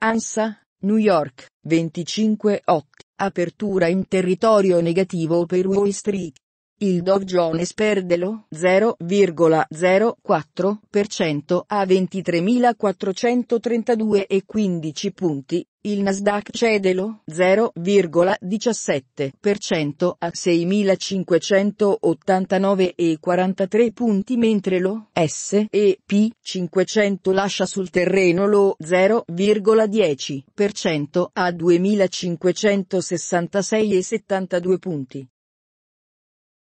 ANSA, New York, 25 8. Apertura in territorio negativo per Wall Street. Il Dow Jones perde lo 0,04% a 23.432,15 punti, il Nasdaq cede lo 0,17% a 6.589,43 punti mentre lo S&P 500 lascia sul terreno lo 0,10% a 2.566,72 punti.